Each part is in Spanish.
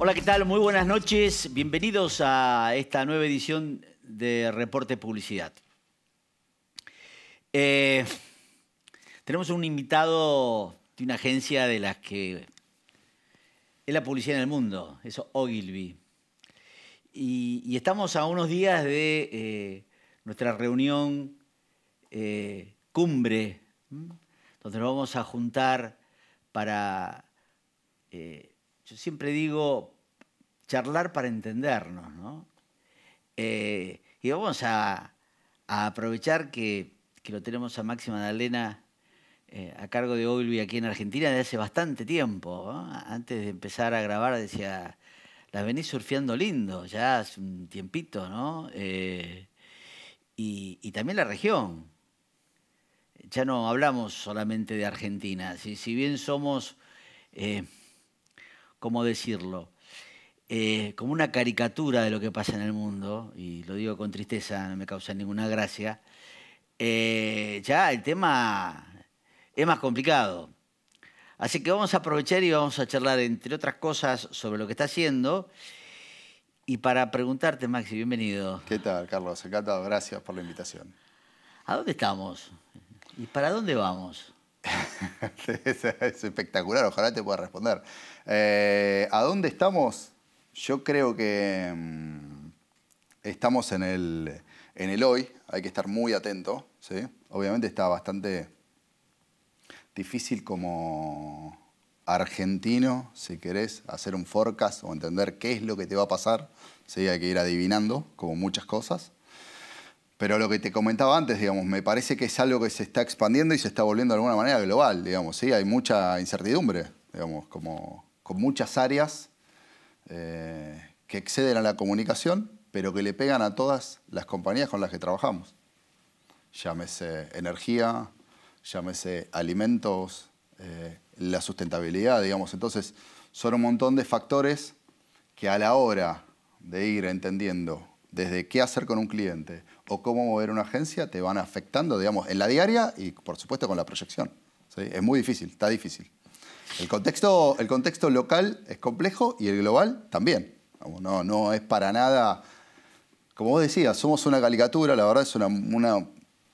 Hola, ¿qué tal? Muy buenas noches. Bienvenidos a esta nueva edición de Reporte Publicidad. Eh, tenemos un invitado de una agencia de las que es la publicidad en el mundo, es Ogilvy. Y, estamos a unos días de eh, nuestra reunión eh, cumbre, donde nos vamos a juntar para yo siempre digo, charlar para entendernos, ¿no? Eh, y vamos a, aprovechar que, lo tenemos a Máxima Dalena eh, a cargo de Ogilvy aquí en Argentina desde hace bastante tiempo. Antes de empezar a grabar decía, la venís surfeando lindo, ya hace un tiempito, ¿no? Eh, y, también la región. Ya no hablamos solamente de Argentina, si, si bien somos... ¿cómo decirlo? Eh, como una caricatura de lo que pasa en el mundo, y lo digo con tristeza, no me causa ninguna gracia, eh, ya el tema es más complicado. Así que vamos a aprovechar y vamos a charlar, entre otras cosas, sobre lo que está haciendo. Y para preguntarte, Maxi, bienvenido. ¿Qué tal, Carlos? Encantado, gracias por la invitación. ¿A dónde estamos? ¿Y para dónde vamos? es, espectacular, ojalá te pueda responder. Eh, ¿A dónde estamos? Yo creo que mm, estamos en el, hoy, hay que estar muy atento, ¿sí? Obviamente está bastante difícil como argentino, si querés, hacer un forecast o entender qué es lo que te va a pasar, ¿sí? Hay que ir adivinando, como muchas cosas. Pero lo que te comentaba antes, digamos, me parece que es algo que se está expandiendo y se está volviendo de alguna manera global, digamos, ¿sí? Hay mucha incertidumbre, con muchas áreas eh, que exceden a la comunicación, pero que le pegan a todas las compañías con las que trabajamos. Llámese energía, llámese alimentos, eh, la sustentabilidad, digamos. Entonces, son un montón de factores que a la hora de ir entendiendo desde qué hacer con un cliente, o cómo mover una agencia te van afectando, digamos, en la diaria y por supuesto con la proyección. Es muy difícil, está difícil. El contexto, el contexto local es complejo y el global también. No, no es para nada, como vos decías, somos una caricatura, la verdad es una,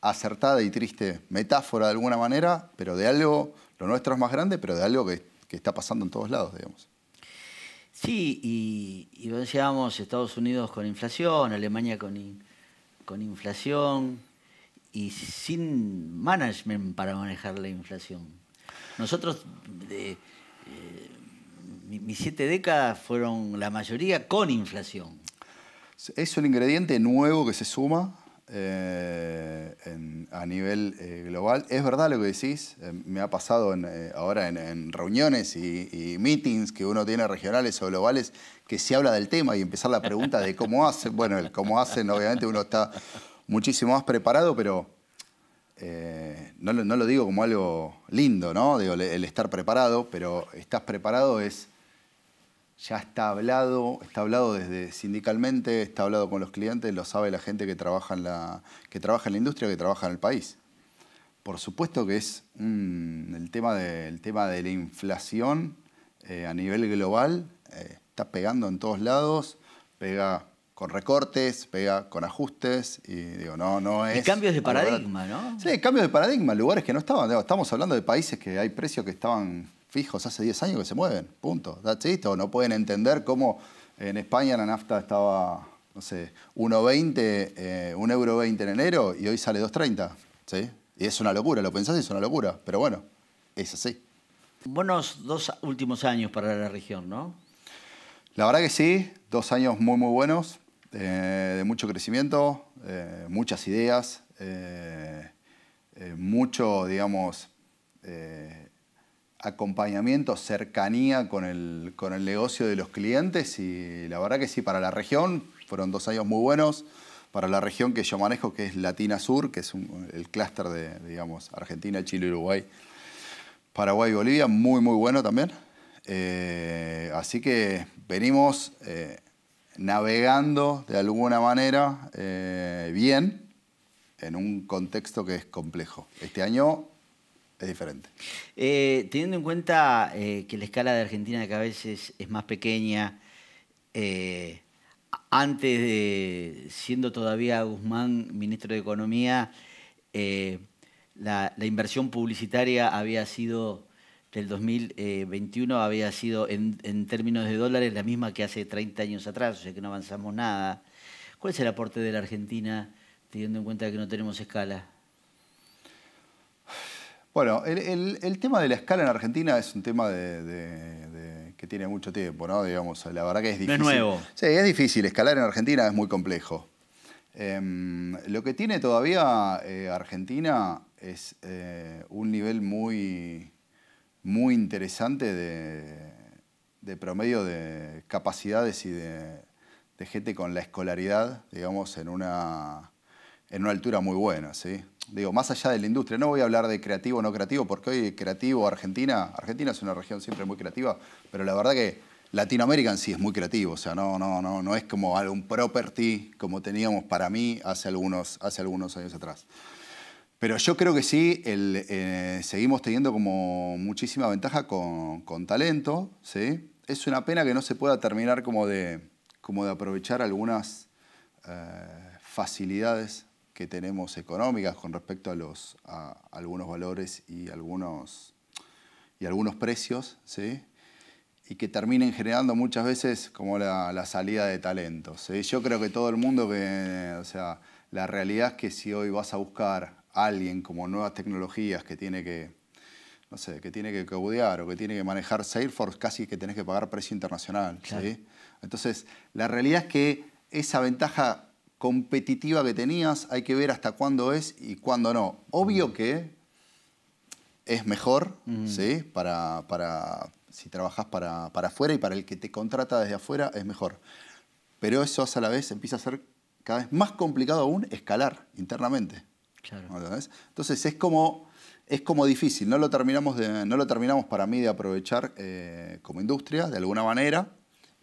acertada y triste metáfora de alguna manera, pero de algo, lo nuestro es más grande, pero de algo que, está pasando en todos lados, digamos. Sí, y, y decíamos Estados Unidos con inflación, Alemania con, con inflación y sin management para manejar la inflación. Nosotros, eh, mis siete décadas fueron la mayoría con inflación. Es un ingrediente nuevo que se suma eh, a nivel eh, global. Es verdad lo que decís, eh, me ha pasado ahora en, reuniones y, meetings que uno tiene regionales o globales que se habla del tema y empezar la pregunta de cómo hacen. Bueno, el cómo hacen, obviamente uno está muchísimo más preparado, pero no, no, lo digo como algo lindo, ¿no? Digo, el estar preparado, pero estás preparado es ya está hablado, está hablado desde sindicalmente, está hablado con los clientes, lo sabe la gente que trabaja en la, que trabaja en la industria, que trabaja en el país. Por supuesto que es el, tema de, tema de la inflación eh, a nivel global, eh, está pegando en todos lados, pega con recortes, pega con ajustes y digo, no, no es... Y cambios de paradigma, ¿no? Sí, cambios de paradigma, lugares que no estaban, estamos hablando de países que hay precios que estaban fijos hace 10 años que se mueven, punto. That's no pueden entender cómo en España la nafta estaba, no sé, 1,20, 1,20 eh, en enero y hoy sale 2,30. ¿sí? Y es una locura, lo pensás y es una locura, pero bueno, es así. Buenos dos últimos años para la región, ¿no? La verdad que sí, dos años muy, muy buenos, eh, de mucho crecimiento, eh, muchas ideas, mucho, digamos, acompañamiento, cercanía con el, negocio de los clientes y la verdad que sí, para la región fueron dos años muy buenos, para la región que yo manejo, que es Latina Sur, que es el clúster de, digamos, Argentina, Chile, Uruguay, Paraguay y Bolivia, muy, muy bueno también. Eh, así que venimos eh, navegando de alguna manera eh, bien en un contexto que es complejo. Este año es diferente. Eh, teniendo en cuenta eh, que la escala de Argentina que a veces es más pequeña, eh, antes de siendo todavía Guzmán ministro de Economía, la, inversión publicitaria había sido del 2021 había sido en, términos de dólares la misma que hace 30 años atrás, o sea que no avanzamos nada. ¿Cuál es el aporte de la Argentina teniendo en cuenta que no tenemos escala? Bueno, el, tema de la escala en Argentina es un tema de, que tiene mucho tiempo, ¿no? Digamos, la verdad que es difícil. De nuevo. Sí, es difícil. Escalar en Argentina es muy complejo. Em, lo que tiene todavía eh, Argentina es eh, un nivel muy, muy interesante de, de promedio de capacidades y de, gente con la escolaridad, digamos, en una, en una altura muy buena, ¿sí? digo, más allá de la industria, no voy a hablar de creativo o no creativo, porque hoy creativo Argentina, Argentina es una región siempre muy creativa, pero la verdad que Latinoamérica en sí es muy creativo, o sea, no, no, no, no es como algún property como teníamos para mí hace algunos, hace algunos años atrás. Pero yo creo que sí, eh, seguimos teniendo como muchísima ventaja con, talento, ¿sí? Es una pena que no se pueda terminar como de, como de aprovechar algunas eh, facilidades tenemos económicas con respecto a, los, a algunos valores y algunos, y algunos precios, ¿sí? y que terminen generando muchas veces como la, salida de talentos. ¿sí? Yo creo que todo el mundo, que, o sea, la realidad es que si hoy vas a buscar a alguien como nuevas tecnologías que tiene que, no sé, que tiene que codear o que tiene que manejar Salesforce, casi que tenés que pagar precio internacional. ¿sí? Entonces, la realidad es que esa ventaja competitiva que tenías, hay que ver hasta cuándo es y cuándo no. Obvio mm. que es mejor, mm. Para, si trabajas para, para afuera y para el que te contrata desde afuera, es mejor. Pero eso a la vez empieza a ser cada vez más complicado aún escalar internamente. Entonces es como, es como difícil, no lo, terminamos no lo terminamos para mí de aprovechar eh, como industria de alguna manera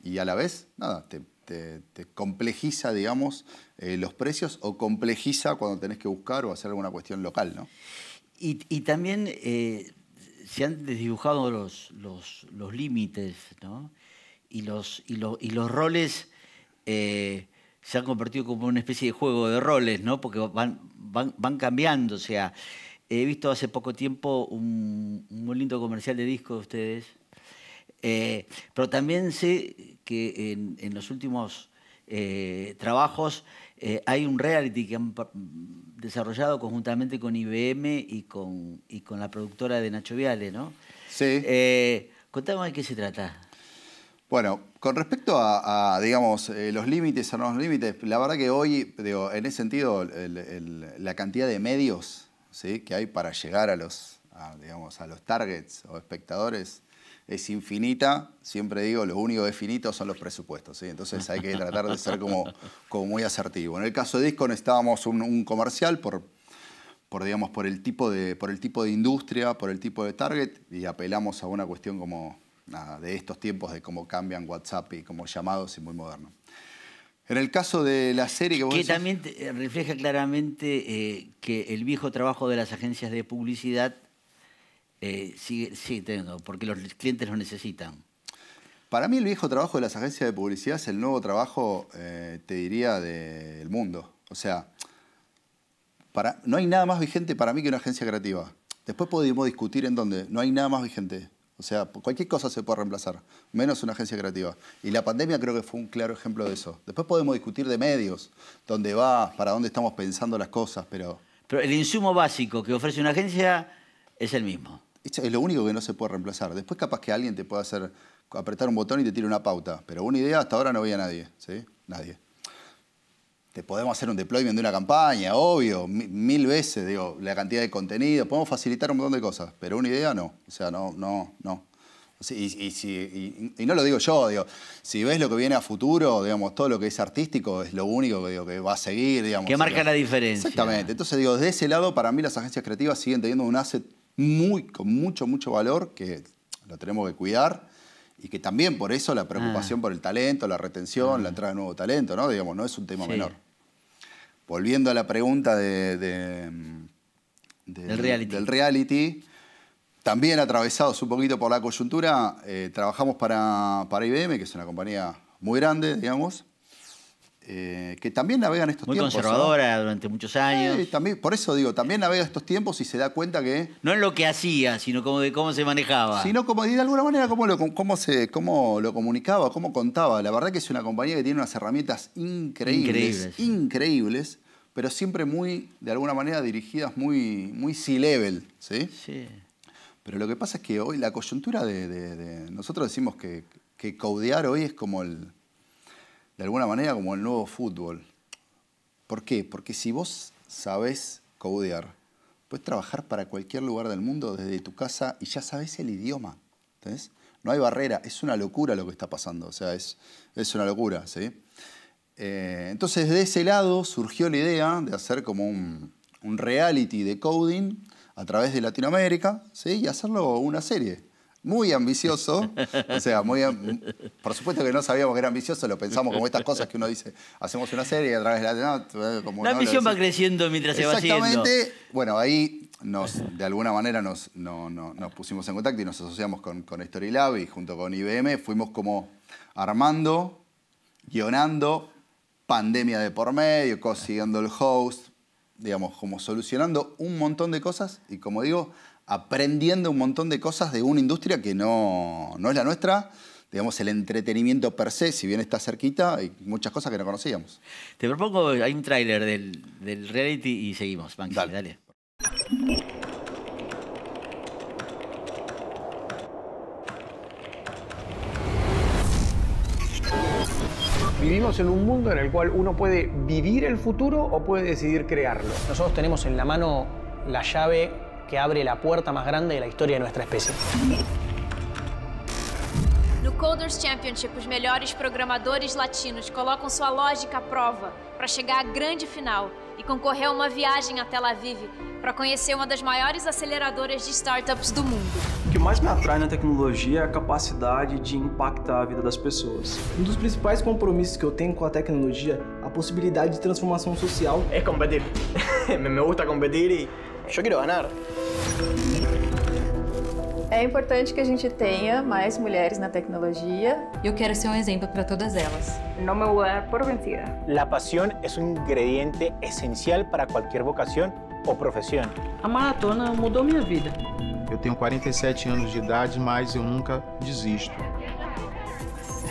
y a la vez, nada, te te, complejiza, digamos, eh, los precios o complejiza cuando tenés que buscar o hacer alguna cuestión local, ¿no? Y, también eh, se han desdibujado los, los, límites, ¿no? Y los, y, y los roles eh, se han convertido como una especie de juego de roles, ¿no? Porque van, van, cambiando, o sea... He visto hace poco tiempo un, un muy lindo comercial de disco de ustedes, eh, pero también sé que en, los últimos eh, trabajos eh, hay un reality que han desarrollado conjuntamente con IBM y con, con la productora de Nacho Viale, ¿no? Sí. contame de qué se trata. Bueno, con respecto a, digamos, los límites, no los límites, la verdad que hoy, digo, en ese sentido, la cantidad de medios que hay para llegar a los, digamos, a los targets o espectadores es infinita, siempre digo, lo único que son los presupuestos, ¿sí? entonces hay que tratar de ser como, como muy asertivo. En el caso de Disco necesitábamos un, comercial por, por, digamos, por, el tipo de, por el tipo de industria, por el tipo de target, y apelamos a una cuestión como de estos tiempos, de cómo cambian WhatsApp y como llamados y muy moderno. En el caso de la serie que también eh, refleja claramente eh, que el viejo trabajo de las agencias de publicidad eh, tengo, porque los clientes lo necesitan. Para mí el viejo trabajo de las agencias de publicidad es el nuevo trabajo, eh, te diría, del mundo. O sea, no hay nada más vigente para mí que una agencia creativa. Después podemos discutir en dónde. No hay nada más vigente. O sea, cualquier cosa se puede reemplazar, menos una agencia creativa. Y la pandemia creo que fue un claro ejemplo de eso. Después podemos discutir de medios, dónde va, para dónde estamos pensando las cosas, pero... Pero el insumo básico que ofrece una agencia es el mismo es lo único que no se puede reemplazar. Después capaz que alguien te pueda hacer apretar un botón y te tire una pauta, pero una idea hasta ahora no había nadie, ¿sí? Nadie. Te podemos hacer un deployment de una campaña, obvio, mil veces, digo, la cantidad de contenido, podemos facilitar un montón de cosas, pero una idea no, o sea, no, no, no. Y, no lo digo yo, digo, si ves lo que viene a futuro, digamos, todo lo que es artístico es lo único que, va a seguir, digamos. Que marca la diferencia. Exactamente. Entonces, digo, de ese lado, para mí las agencias creativas siguen teniendo un asset muy, con mucho, mucho valor que lo tenemos que cuidar y que también por eso la preocupación ah. por el talento, la retención, la ah. entrada de nuevo talento, ¿no? Digamos, no es un tema menor. Volviendo a la pregunta de, del, reality. también atravesados un poquito por la coyuntura, eh, trabajamos para, para IBM, que es una compañía muy grande, digamos, eh, que también navegan estos tiempos. Muy conservadora durante muchos años. por eso digo, también navega estos tiempos y se da cuenta que... No es lo que hacía, sino como de cómo se manejaba. Sino como, de alguna manera, cómo lo, cómo cómo lo comunicaba, cómo contaba. La verdad que es una compañía que tiene unas herramientas increíbles, increíbles, pero siempre muy, de alguna manera, dirigidas muy, muy C-level, ¿sí? Pero lo que pasa es que hoy la coyuntura de... nosotros decimos que, que codear hoy es como el de alguna manera como el nuevo fútbol. ¿Por qué? Porque si vos sabés codear, puedes trabajar para cualquier lugar del mundo desde tu casa y ya sabés el idioma. No hay barrera, es una locura lo que está pasando, o sea, es, es una locura, ¿sí? Eh, entonces, de ese lado surgió la idea de hacer como un, un reality de coding a través de Latinoamérica, ¿sí? Y hacerlo una serie, muy ambicioso, o sea, muy por supuesto que no sabíamos que era ambicioso, lo pensamos como estas cosas que uno dice, hacemos una serie a través de la... Eh, la ambición va creciendo mientras se va haciendo. Exactamente, bueno, ahí nos, de alguna manera nos, nos pusimos en contacto y nos asociamos con, con Storylab y junto con IBM fuimos como armando, guionando, pandemia de por medio, consiguiendo el host, digamos, como solucionando un montón de cosas y como digo, aprendiendo un montón de cosas de una industria que no, es la nuestra, digamos, el entretenimiento per se, si bien está cerquita, hay muchas cosas que no conocíamos. Te propongo, hay un tráiler del, reality y seguimos, Banksy, dale. Vivimos en un mundo en el cual uno puede vivir el futuro o puede decidir crearlo. Nosotros tenemos en la mano la llave que abre la puerta más grande de la historia de nuestra especie. No Coders Championship, os melhores programadores latinos colocam sua lógica à prova para chegar à grande final e concorrer a uma viagem até Tel Aviv para conhecer uma das maiores aceleradoras de startups do mundo. O que mais me atrai na tecnologia é a capacidade de impactar a vida das pessoas. Um dos principais compromissos que eu tenho com a tecnologia é a possibilidade de transformação social. É competir. Me gusta competir e Yo quiero ganar. É importante que a gente tenha mais mulheres na tecnologia. Eu quero ser um exemplo para todas elas. Não me vou dar por vencida. A paixão é um ingrediente essencial para qualquer vocação ou profissão. A maratona mudou minha vida. Eu tenho 47 anos de idade, mas eu nunca desisto.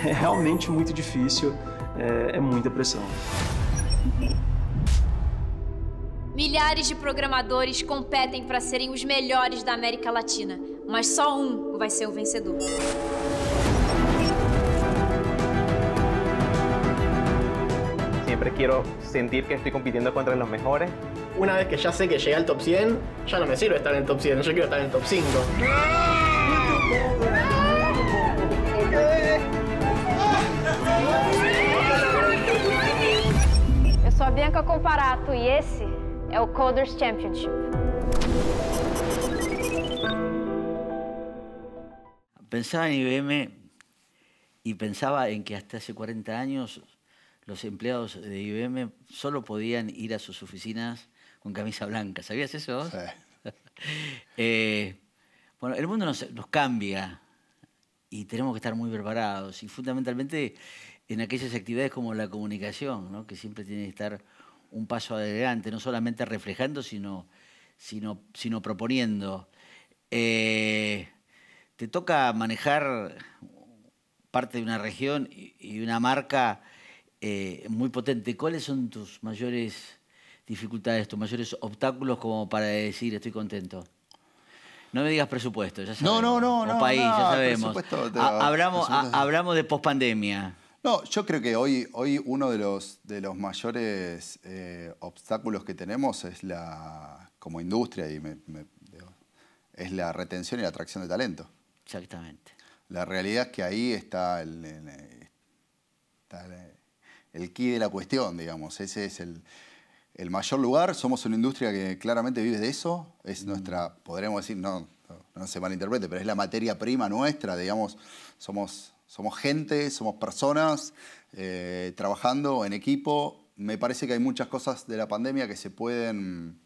É realmente muito difícil, é, é muita pressão. Milhares de programadores competem para serem os melhores da América Latina, mas só um vai ser o vencedor. Siempre quero sentir que estou compitiendo contra os mejores. Uma vez que já sei que cheguei ao top 100, já não me sirve estar no top 100, eu quero estar no top 5. Eu sou a Bianca Comparato e esse el Coders Championship. Pensaba en IBM y pensaba en que hasta hace 40 años los empleados de IBM solo podían ir a sus oficinas con camisa blanca. ¿Sabías eso? Eh, bueno, el mundo nos, nos cambia y tenemos que estar muy preparados y fundamentalmente en aquellas actividades como la comunicación, ¿no? que siempre tiene que estar un paso adelante, no solamente reflejando, sino, sino, sino proponiendo. Eh, te toca manejar parte de una región y una marca eh, muy potente. ¿Cuáles son tus mayores dificultades, tus mayores obstáculos como para decir estoy contento? No me digas presupuesto, ya sabemos. No, no, no. no, país, ya sabemos. hablamos, hablamos de pospandemia. No, yo creo que hoy, hoy uno de los, de los mayores eh, obstáculos que tenemos es la, como industria, y es la retención y la atracción de talento. Exactamente. La realidad es que ahí está el, el, key de la cuestión, digamos. Ese es el, mayor lugar. Somos una industria que claramente vive de eso. Es mm. nuestra, podremos decir, no, no se malinterprete, pero es la materia prima nuestra, digamos. Somos somos gente, somos personas, eh, trabajando en equipo. Me parece que hay muchas cosas de la pandemia que se pueden,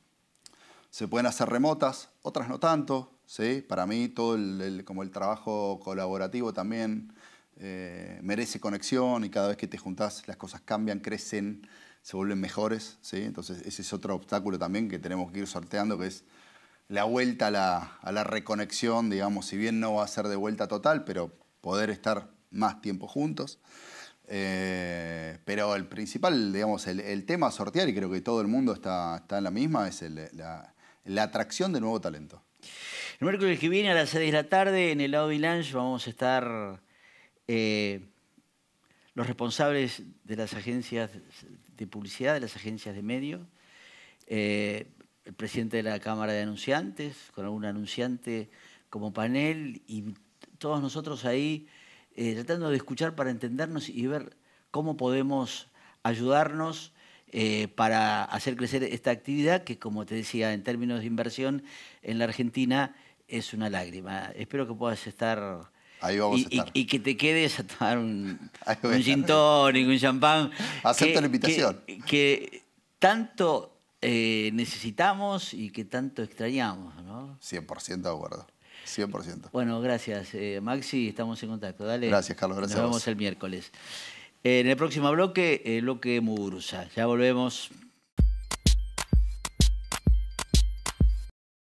se pueden hacer remotas, otras no tanto. ¿sí? Para mí todo el, como el trabajo colaborativo también eh, merece conexión y cada vez que te juntás las cosas cambian, crecen, se vuelven mejores. Entonces ese es otro obstáculo también que tenemos que ir sorteando, que es la vuelta a la, a la reconexión, digamos, si bien no va a ser de vuelta total, pero poder estar más tiempo juntos. Eh, pero el principal, digamos, el, tema a sortear, y creo que todo el mundo está, en la misma, es la, atracción de nuevo talento. El miércoles que viene a las 6 de la tarde en el Audi Lunch vamos a estar eh, los responsables de las agencias de publicidad, de las agencias de medios, eh, el presidente de la Cámara de Anunciantes, con algún anunciante como panel y todos nosotros ahí eh, tratando de escuchar para entendernos y ver cómo podemos ayudarnos eh, para hacer crecer esta actividad que, como te decía, en términos de inversión en la Argentina es una lágrima. Espero que puedas estar... y, que te quedes a tomar un, a y un champán. Acepto la invitación. Que, tanto eh, necesitamos y que tanto extrañamos, ¿no? 100% de acuerdo. 100%. Bueno, gracias, eh, Maxi. Estamos en contacto. Dale. Gracias, Carlos. Gracias. Nos vemos el miércoles. Eh, en el próximo bloque, eh, lo que Muguruza. Ya volvemos.